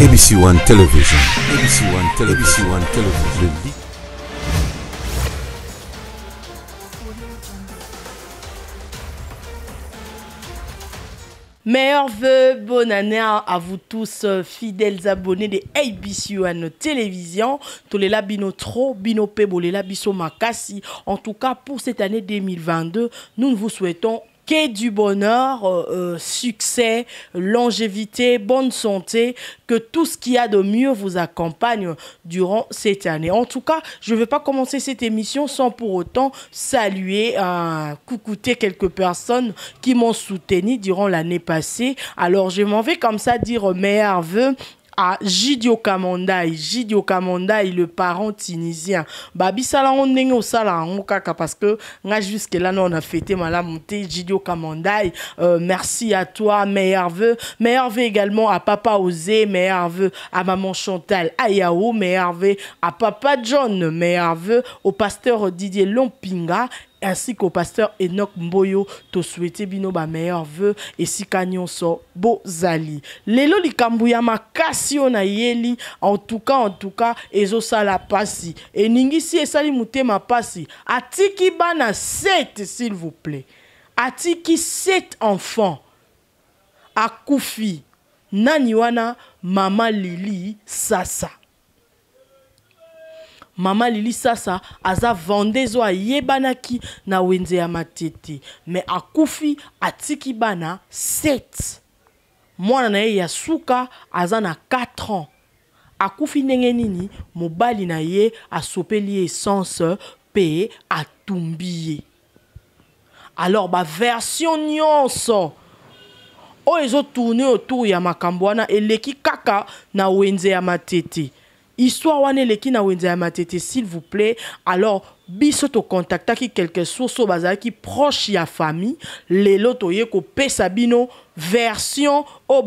ABC One Television. ABC ABC Meilleurs vœux, bonne année à vous tous, euh, fidèles abonnés de ABC One Télévision. Tous les labino trop, bino pebolela biso makasi. En tout cas, pour cette année 2022, nous vous souhaitons Quai du bonheur, euh, euh, succès, longévité, bonne santé, que tout ce qu'il y a de mieux vous accompagne durant cette année. En tout cas, je ne vais pas commencer cette émission sans pour autant saluer, euh, coucouter quelques personnes qui m'ont soutenu durant l'année passée. Alors, je m'en vais comme ça dire meilleurs Jidio Kamandai. Jidio Kamandai, le parent tunisien. Babi on est au sala, parce que, jusque là, on a fêté Malamonté, Jidio Kamandai. Euh, merci à toi, meilleur vœu. Meilleur vœu également à Papa Osé, meilleur vœu à Maman Chantal, Ayao. meilleur vœu à Papa John, meilleur vœu au pasteur Didier Lompinga ainsi qu'au pasteur Enoch Mboyo to souhaiter bino ba meilleur vœux et si kanyon so bozali lelo li ya kasio na yeli, en tout cas en tout cas ezosala pasi eningisi esali mutema pasi atiki bana 7 s'il vous plaît atiki 7 enfants akoufi Naniwana, mama lili sasa mama lili sasa aza vendezo oyo ayebanaki na wenze ya matete me akufi atiki bana 7 mwana na ye ya suka aza na 4 ans akufi ndenge nini mobali na ye asopeli ye essence mpe atumbi ye alors baversion nyonso oyo ezotourne autour ya makambo wana eleki kaka na wenze ya matete histoire wane le na matete s'il vous plaît alors biso ki quelque source sources qui proche ya famille les toye pe sabino version ko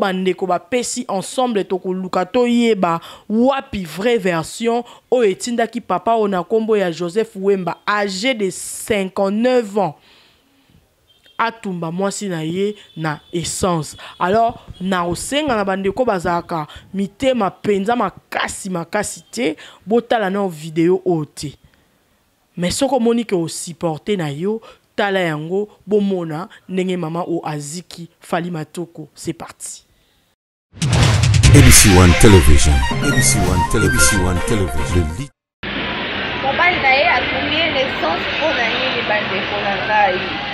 ba pesi ensemble tokoluka toyeba wapi vraie version etinda ki papa onakombo ya joseph wemba age de 59 ans atumba mwasi na ye na essence alors na kosenga na bandeko bazalaka mitema mpenza makasi makasi te botala na video oyo te mais soki omoni ke osuporte na yo tala yango bomona ndenge mama oyo aziki fali matoko c'est parti ABC1 Television. ABC1 Television. ABC1 Television. mobali na ye atumie naissance mpo na nini bandeko na ngai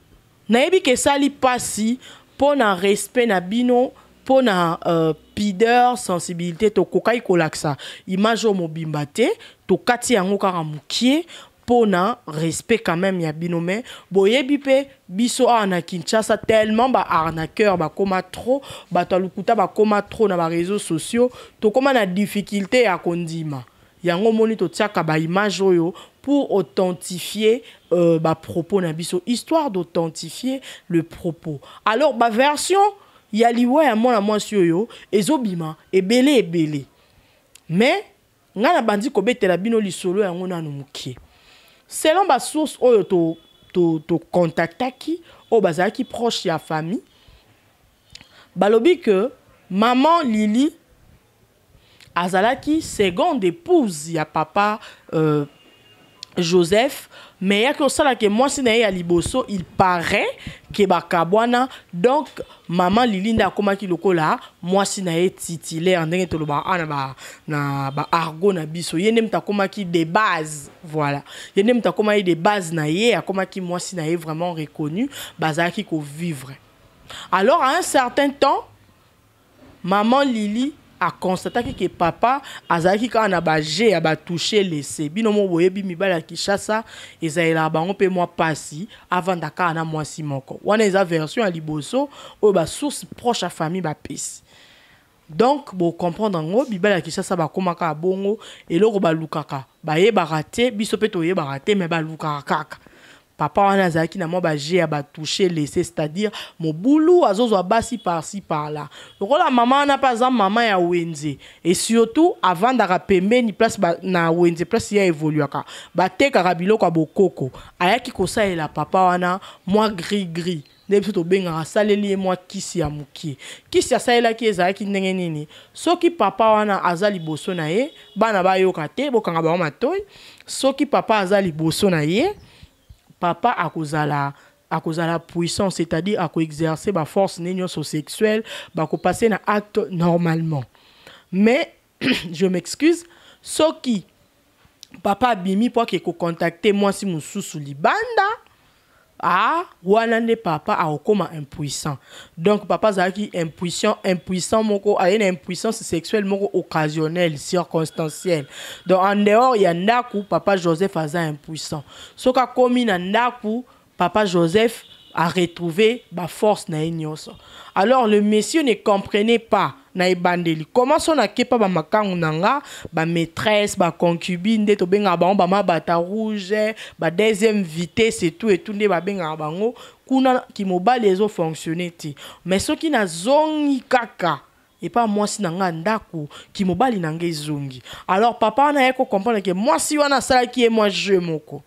nayebi ke sali pasi pour na respect na bino pour na euh, pideur sensibilité kokai kolaksa, image oyo mobimba te kati yango kaka mokie mpo na respect quand même ya bino me boyebi bipe, biso a na kinshasa tellement ba koma trop ba talukuta ba koma trop na réseaux sociaux to koma na difficulté ya kondima yango moni totiaka ba image oyo pour authentifier euh, ba propos na biso histoire d'authentifier le propos alors ba version ya liwa ya mwana mwasi oyo ezobima ebele ebele mais ngai nabandi kobetela bino lisolo yango nanu mokie selon basource oyo tokontaktaki to, to contactaki oyo bazalaki proche ya famille balobi que maman lili azalaki second épouse ya papa euh, joseph mais yaki osalaki mwasi na ye ya liboso il paraît que bakabwana donc maman lilinda akomaki lokola mwasi bah, bah, na ye titulaire ndenge toloba a na baargo na biso Yenem ta moto ki de base voilà Yenem ta moto de base na ye A mwasi na ye vraiment reconnu bah, ko vivre alors à un certain temps maman lili akonstataki que papa a kaka na baje ya batouche lese bino mo boyebi ki ya kinshasa ezalelaka bango pe mwa mpasi avant d'aka na mwasi moko wana eza version ya liboso ba source proche à famille pisse. donc comprendre bocomprendre yango bibali ya kinshasa bakómaka ya bongo eloko balukaka bayebaka te biso mpe toyebaka qui me balukaka kaka papa wana zaki na mwa jia ya batouche lese c'est-à-dire mobulu azozwa basi par-la. parla la mama wana pa aza mama ya wenze et surtout avandaka ni place na wenze place ya aevoluaka batekaka biloko ya bokoko ayaki e la papa wana mwa gri. gris benga biso tobengaka asaleli ye mwa kisi ya mokie kisi asalelaki ezalaki ndenge nini soki papa wana azali liboso na ye bana bayoka te bokanga bango matoi soki papa azali liboso na ye papa causé la puissance c'est-à-dire exercer ma force ne sexuelle, sexuelle bah, passer na acte normalement mais je m'excuse qui papa pour moi, moi moi si sous sous libanda ah wana ne papa akokóma impuissant donc papa Zaki impuissant impuissant moko a une impuissance sexuelle moko occasionnelle circonstancielle donc en dehors a papa joseph aza impuissant Soka akómi na papa joseph a retrouvé ma force na alors le monsieur ne comprenait pas na ebandeli koma so nakepa bamakangu na nga bamaîtresse baconcubine nde tobengaka ma bata rouge deuxième vitesse et tout nde babengaka bango kuna kimobali ezofonctionne te mais soki nazongi kaka epa mwasi na nga ndako kimobali na nga alors papa wana que moi, ke mwasi wana asalaki et mwa je moko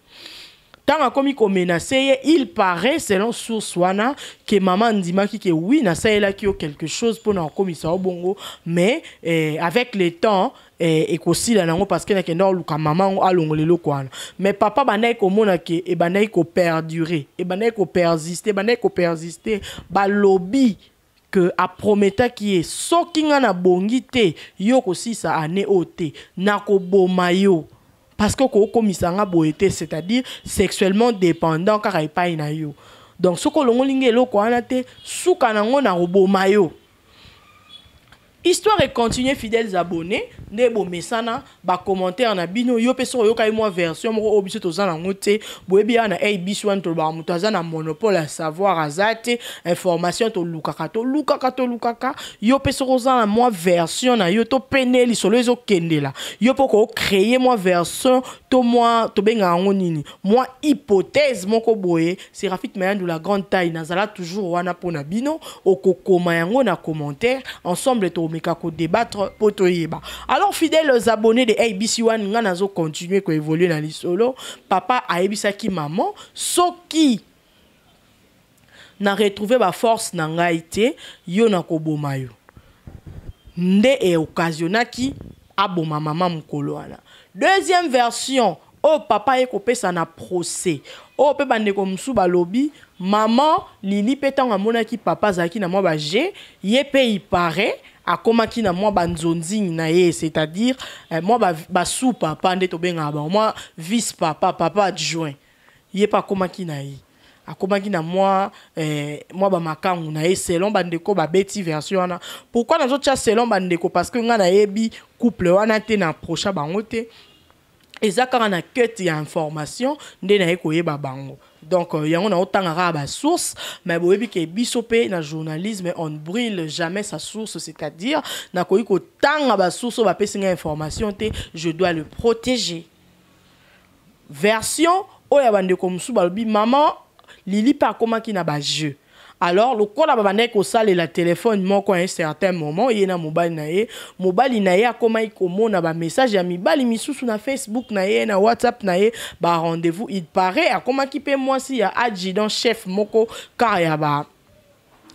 ntango ko komenase ye il paraît selon source wana ke mama andimaki ke wi ki yo quelque chose pour komi sa bongo mais eh, avec le temps eh, ekosila nango parce que nakenda luka maman ngo alongola eloko wana mais papa ko komona ke eh, banai koperdure eh, persister, kopersiste ebandaki kopersiste balobi a prometa ki soki sokinga na te yo sa ane ote na ko yo parce que kokomisanga c'est-à-dire sexuellement dépendant kaka epai na yo donc soki olongolingi lo wana te suka nango na Robo Mayo. histoire continuer fidèles abonnés Mesana, ba commentaire na bino yo mpe yo mwa version mo obisito biso toza ngote bo boyebi na 1 to ba monopole à savoir to information to lukakato Lukakato yo pe soki version na yo to solo zo kendela. yo poko créer mwa version to mwa to benga nini mwa hypothèse moko boye serafite de la grande taille nazala toujours wana na bino ma yango na commentaire ensemble to kodebattre mpo yeba alors alors aux abonnés de abc one ngana nazo continue dans les solo, papa a qui maman soki na retrouve force na ngai te yo Ne yo nde eoccasionnaki a mama maman wana deuxième version Oh papa aye ça na procès oyo pe bandeko mosusu lobi, mama lili mpe ntango amonaki papa zaki na mwa je, ye payé ipare akoma na mwa banzonzingi na ye c'est-à-dire eh, mwa sou pa nde tobengaka bango mwa vice papa papa adjoint ye mpe akomaki na ye akomaki na mwa eh, mwa makangu na ye selon bandeko beti version wana pourquoi nazotia selon bandeko parce que ngai nayebi couple wana te na approcha bango te eza kaka na kete ya information nde naye koyeba bango donc il euh, y a autant autre de source, mais boyebi que biso dans le journalisme on ne brille jamais sa source c'est-à-dire nakoki kotanga source va passer une information je dois le protéger version oh ya bandeko comme ça, maman lili comment qui na jeu alors le lokola bah, sale la téléphone moko à un certain moment ye mobile mobali na ye mobali na ye na ba message yami bali misusu na facebook na na whatsapp na bah rendez vous il paraît pe mo si ya adjudant chef moko kar ya bah,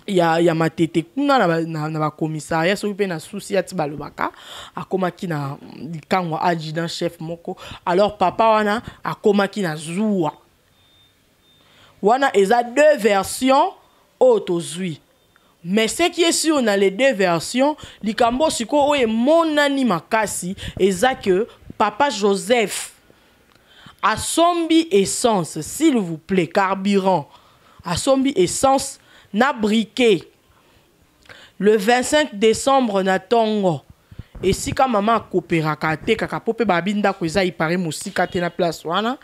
ya, yama matete kuna na, na, na bakomisaria soki pe na susi ya a balobaka ki na chef moko alors papa wana ki na zuwa wana eza deux versions mais mais ce qui est sûr dans les deux versions likambo o oyo emonani makasi eza papa joseph A Sombi essence s'il vous plaît carburant a Sombi essence na briquet le 25 décembre na si maman maman A coupé mpo mpe babinda ndako eza ipare mosika te na place wana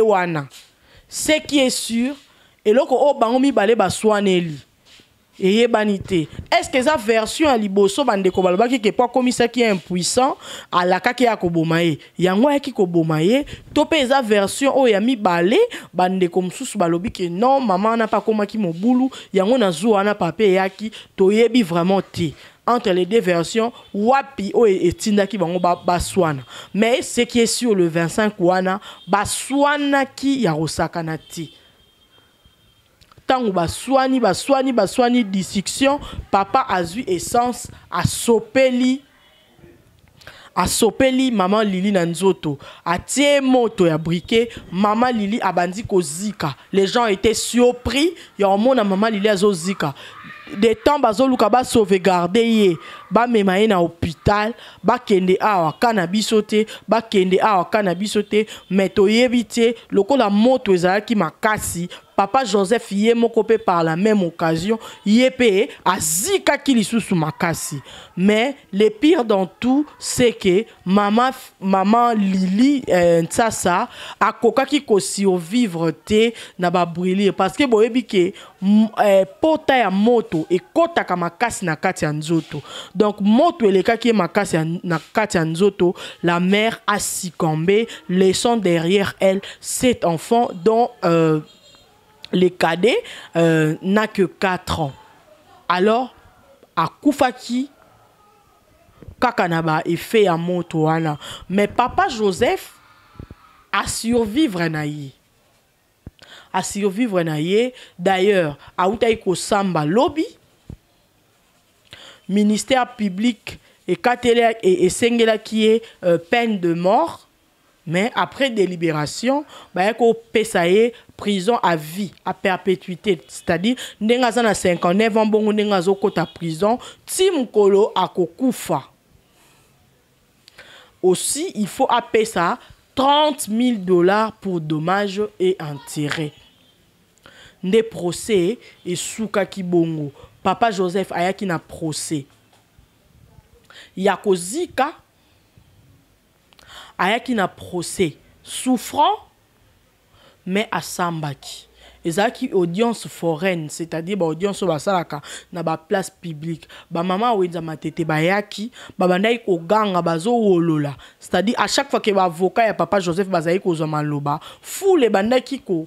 wana ce qui est sûr et eloko o bango mibale banité est te que sa version ya liboso bandeko balobaki ke po ki impuissant alakaki la koboma ye yango ayaki koboma ye to mpe eza version Yami ya bande bandeko sous balobi ke non mama wana mpe akomaki mobulu yango na zu wana pape to toyebi vraiment ti. entre les deux versions wapi et Tinda qui bango baswana mais ce qui est sur le 25 wana ki ya sakana ti ba baswani baswani baswani dissection papa eu essence A sopeli Maman lili nanzoto. A tie moto ya briquet mama lili abandi kozika les gens étaient surpris ya omona maman lili zika... de temps bazoluka basauvegarde ba Ba ye na hôpital bakende awa a na kende te bakende awa kanabisote, meto biso te me toyebi te lokola moto ma makasi papa joseph yé moko par la même occasion zika ki sous ma makasi mais le pire dans tout c'est que mama, mama lili euh, a si au vivre te na babrûlure parce que boyebi que euh, pota ya moto e ka makasi na kati ya nzoto donc moto eleka ki makasi na kati ya nzoto la mère a succombé laissant derrière elle cet enfant dont euh, le cadet n'ont euh, n'a que 4 ans. Alors, à Koufaki, Kakanaba est fait à Mais papa Joseph a survivre à A survivre à D'ailleurs, à Outaïko Samba Lobby, ministère public et Katele et, qui est euh, peine de mort mais après délibération il y a une prison à vie à perpétuité c'est-à-dire il y na 59 ans bongo a une prison ti mokolo akokufa aussi il faut appeler ça 30 000 dollars pour dommages et intérêts. Des procès esukaki bongo papa joseph ayaki na procès ya kozika ayaki na procès souffrant mais sambaki Ezaki audience foraine c'est-à-dire ba audience basalaka na place publique mama awenza matete bayaki babandaki koganga olola. c'est-à-dire à chaque fois ba avocat ya papa joseph ko kozwa fou les ebandaki ko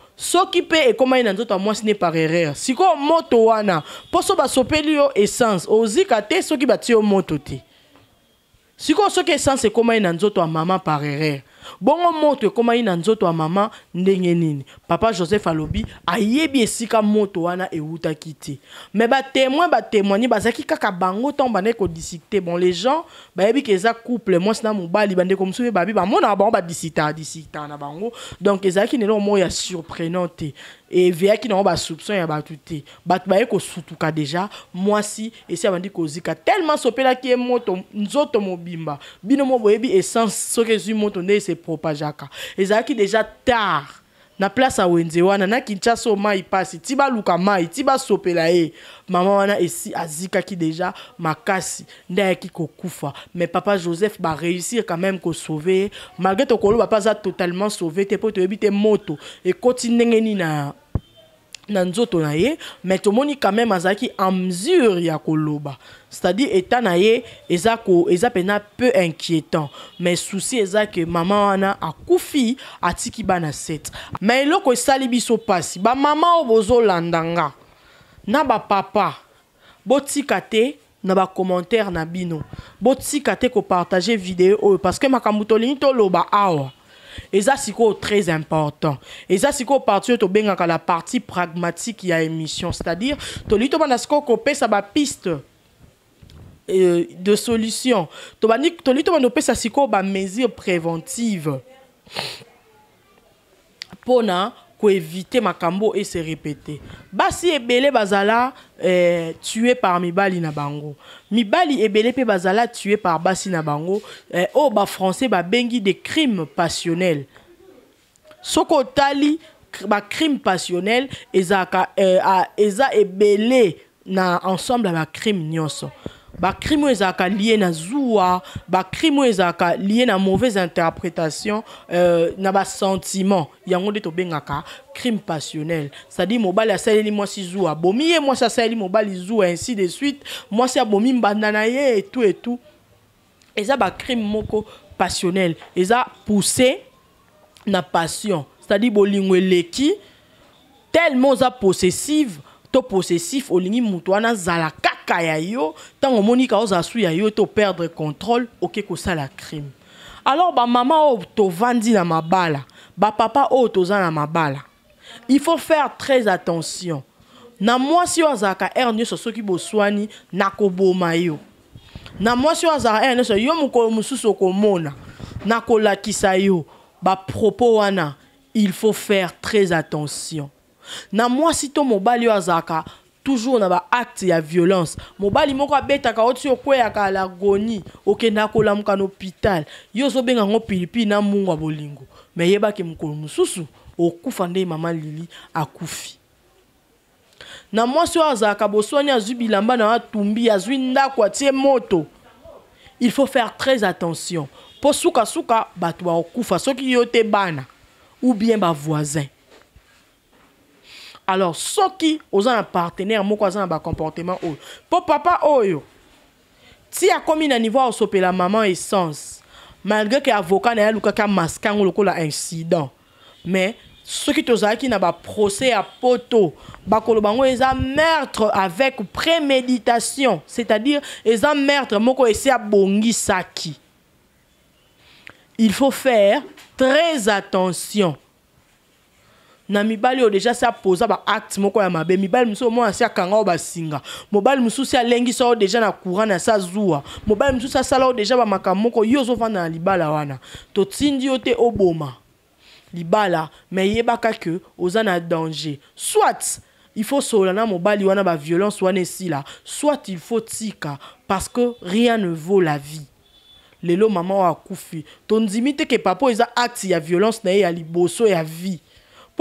soki mpe ekomai na nzoto ya mwasi ne par erreur sikoyo moto wana mposo basopeli yo essence ozika te soki batie yo moto te sikoyo soki essence ekomai na nzoto ya mama par erreur bongo moto ekomai ina nzoto ya mama ndenge nini papa joseph alobi ayebi esika moto wana ewutaki te me ba batémoigne bazalaki kaka bango ntango bandeki kodisicte bon les gens yebi ke eza couple mwasi na mobali bande mosusu mpe babi bamonaka bango badisitadisita na bango donc ezaki nelo mo ya surprenant et eyebeyaki nango basoupçon ya bato te moi si e si deja mwasi esi abandi kozika tellement qui est moto nzoto mobimba bino mo boyebi essence soki ezwi moto nde esepropageaka qui e deja tard na place a wana na kinchaso mai passe tiba luka mai ti basopela e. a mama wana azika ki deja makasi nde qui kokufa mais papa joseph réussir quand même ko sauver, malgré tokoloba mpe pas totalement sauvé te pote te moto et ndenge nini na na nzoto na ye mais tomoni quand même azalaki en mesure ya koloba c'est-à-dire état na ye eza, ko, eza pena peu inquiétant mais souci eza ke mama wana akufi atiki bana 7 mais eloko esali biso mpasi bamama oyo bozolanda nga na bapapa botika te na bacommentaire na bino botika te kopartage video oyo parce que makambo tolingi toloba awa Et ça, c'est très important Et ça, c'est parti oyo dans la partie pragmatique à émission c'est-à-dire dit que tu as une piste de solution tolingi tobanda kopesa une mesure préventive Pour hein, éviter ma cambo et se répéter basi ebele bazala est eh, tué par mibali na bango mibali ebele pe bazala tué par basi na au eh, oh, bas français bas bengi des crimes passionnels tali ma crime passionnel et eh, a et ebele na ensemble à crime nyonso Ba oyo ezalaka lié na zuwa crime oyo ezalaka lié na mauvaise interprétation euh, na a yango to bengaka crime passionnel c'est-à-dire mobali asaleli si zuwa bomi ye mwasi asaleli mobali zuwa ainsi de suite mwasi et tout et ye Et ça ba crime moko passionnel ça poussé na passion c'est-à-dire bolingwe leki tellement oza possessive to possessif olingi mutwana zalaka kaya tant au aux kaoza su yo to perdre contrôle oke ko la crime alors ba maman o to vandi na mabala ba papa o toza na mabala il faut faire très attention na si si azalaka ere so soki boswani nakoboma yo na moi si ozaka ere nyonso yo mokolo ko okomona nakolakisa yo propos wana il faut faire très attention na si to mobali ozaka azaka toujours acte y a violence mobali moko abetaka oti okweyaka o okenda kolamuka na hôpital yo so yango ben, pilipili na mbungu ya bolingo me yeba mususu, mosusu okufa mama lili akufi na mwasi oyo azalaka boswani zubi lamba na atumbi azwi kwa kwati moto il faut faire très attention Posuka suka batwa okufa soki yo te bana ou bien bah, voisin alors qui est un partenaire moko aza na bah, comportement oyo oh. mpo papa oyo oh, ti akómi na niveau la maman essence malgré que avocat na a alukaki amaske lokola incident mais soki est na procès à poto bakoloba yango eza meurtre avec préméditation c'est-à-dire un meurtre moko bongi saki. il faut faire très attention na mibali sa deja ba ba acte moko ya mabe mibali mosusu omona kanga akanga ba singa. mobali mosusu sia lengi so deja na courant na sa zua mobali mosusu sa sala deja ba makamoko yo ozovanda na libala wana To tindi te oboma libala me yebaka ke oza na danger soit il faut solana na mobali wana ba violence wana sila. soit il faut tika parce que rien ne vaut la vie lelo maman wa akufi ton dimite ke papo isa eza acte ya violence na ye ya liboso ya vie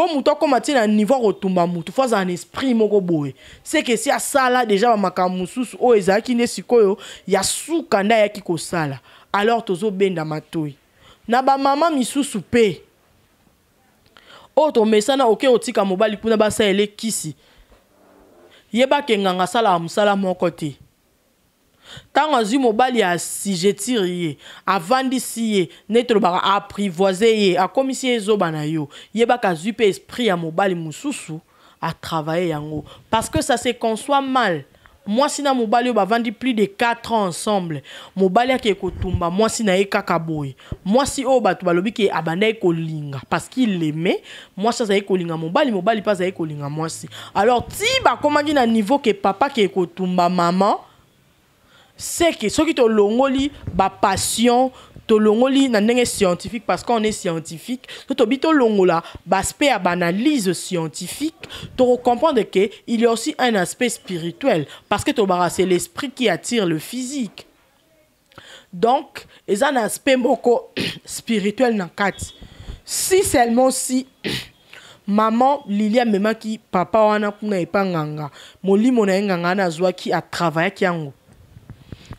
mpo motu akóma tie na niveau akotumba motu fo azala na esprit moko boye seke si asala deja bamakambo mosusu oyo ezalaki nde sikoyo ya suka nde ayaki kosala alors tozobenda matoi na bamama misusu mpe oyo tomesana oke otika mobali mpuna basala elekisi yebaka enganga asalaka mosala moko te ntango azu mobali si ye a ye netro tolobaka aprivoise ye akomisi a ezoba na yo yebaka azwi mpe esprit ya mobali travailler travailler yango parce que ça se conçoit mal moi si na mobali ba vendi plus de 4 ans ensemble mobali akee kotumba si na ye kaka moi si o oh, bato balobi ke e kolinga parce qu'il moi ça azali kolinga mobali mobali mpe azali moi si alors ti dire bah, na niveau ke papa ke kotumba maman c'est que qui ce longoli ba passion to longoli na ndenge scientifique parce qu'on est scientifique to tobi tolongola baaspect ya analyse scientifique comprendre que il y a aussi un aspect spirituel parce que c'est l'esprit qui attire le physique donc il y a un aspect moko spirituel na kati si seulement si maman même qui papa wana kuna mona nganga na ye a wana azwaki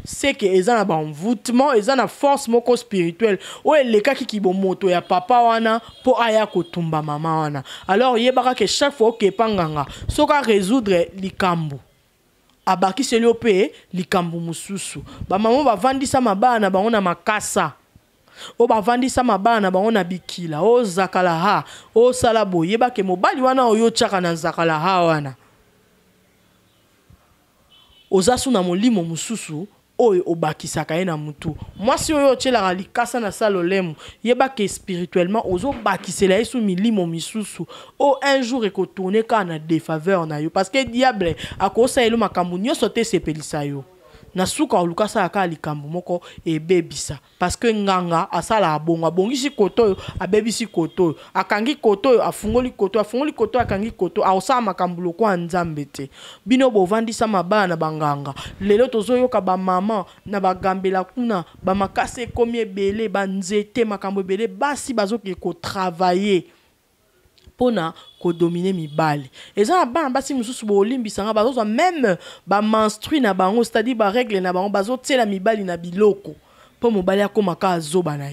seke eza na banvoutement eza na force moko spirituelle oyo elekaki kibomoto ya papa wana mpo aya kotumba mama wana alors yebaka ke chaque fois okepa nganga soki arésoudre likambo abakiseli yo mpe likambo mosusu bamama bavandisa mabala na bango na makasa oyo bavandisama bana na bango na bikila oyo zakalaha osala boye yebake mobali wana oyo otyaka na zakalaha wana oza so na molimo mosusu oyo obakisaka ye na mutu mwasi la otyelaka likasa na sa lolemo yebaka spirituellement ozobakisela ye so milimo misusu o oh, un jour ekotourne kaka na defaveur na yo parce que diable akosaela makambo nyonso te esepelisa yo na suka oluka aka likambo moko e parce que nganga asala abongo bongi koto a abebisi koto akangi koto afungoli koto afon afungoli koto akangi koto osa makambo lokwa nzambe te bino sa sa na banganga lelo ba mama, na bagambela kuna bamakasi bele, ebele banzete makambo bazo basi ko travailler ko dominer mibali eza na bana basi limbisanga bazo même ba menstrui na bango c'est-à-dire règle na bango bazotiela mibali na biloko mpo mobali akómaka azoba na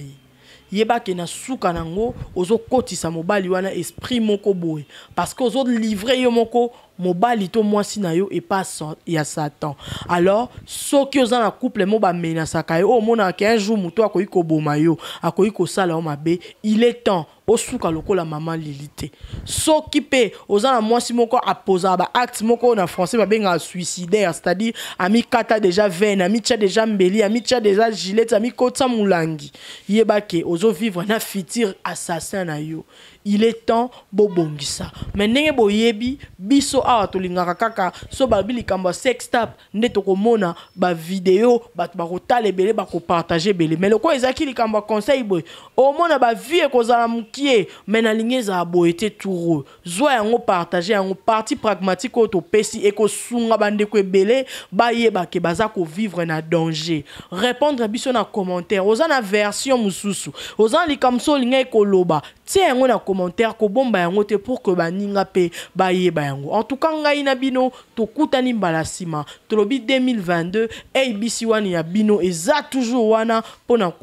ye ke na suka nango kotisa mobali wana esprit moko boye parce que ozo livré yo moko mobali to mwasi na yo epa e ya satan alors soki oza na couple mo bamenasaka ye oh, mona ke un jour moto ko bomayo, yo ko sala o mabe il est temps osuka lokola mama maman So soki mpe oza na mwasi moko ba acte moko na français benga suicidaire c'est-à-dire kata déjà veine tcha déjà mbeli tcha déjà gilet amikota mulangi yebake ozo vivre na futur assassin na yo il est temps bobongisa mais boyebi biso awa tolingaka kaka so babili kamba sex ba nde tokomona bavideo bato ba ebele bakopartage ebele me lokola ezalaki likambo kamba conseil boye omona bavie ekozala mokie me nalingi ezala boye te touro zwa yango partage yango parti pragmatique oyo topesi ekosunga bandeko ebele bayebake baza vivre na danger répondre biso na commentaire oza na version mosusu oza na likambo so vous loba. Tiens yango na commentaire bomba yango te pour que pe mpe bayeba yango en tout cas ngai na bino tokutani mbala nsima trobi 2022 abc wani ya bino eza toujours wana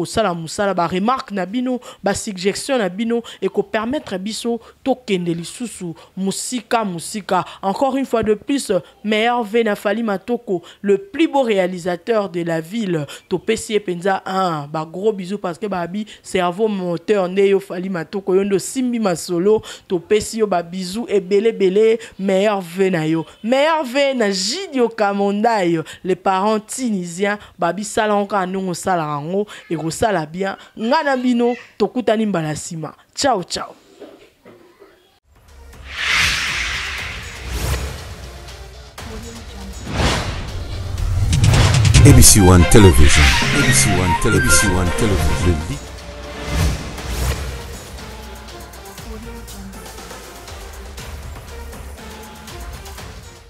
sala musala ba remarque na bino suggestion na bino permettre biso keneli susu musika musika encore une fois de plus meilleur na fali matoko le plus beau réalisateur de la ville to penza penza, un gros bisou parce que babi cerveau moteur nde yo fali matoko de simbi masolo topesi et bele bele meilleur meilleur les parents tunisiens Babi ngo sala rango et ko sala bien ngana to ciao ciao ABC Television. ABC Television.